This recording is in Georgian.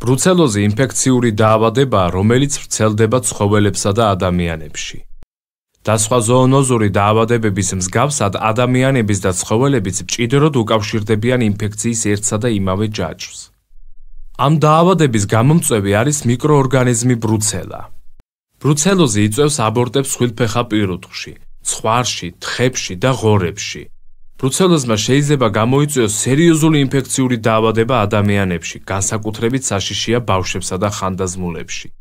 ბრუცელოზი ინფექციური დაავადებაა, რომელიც ვრცელდება ცხოველებსა და ადამიანებში. და სხვა ზოონოზური დაავადებების მსგავსად, ადამიანების და ცხოველების ჭიდროდ უკავშირდებიან ინფექციის ერთსა და იმავე ჯაჭვს. ამ დაავადების გამომწვევი არის მიკროორგანიზმი ბრუცელა. ბრუცელოზი იწვევს აბორტებს ხვილფეხა პირუტყვში, ცხვარში, თხებში და ღორებში. ბრუცელოზმა შეიძლება გამოიწვიოს სერიოზული ინფექციური დაავადება ადამიანებში, განსაკუთრებით საშიშია ბავშვებსა და ხანდაზმულებში.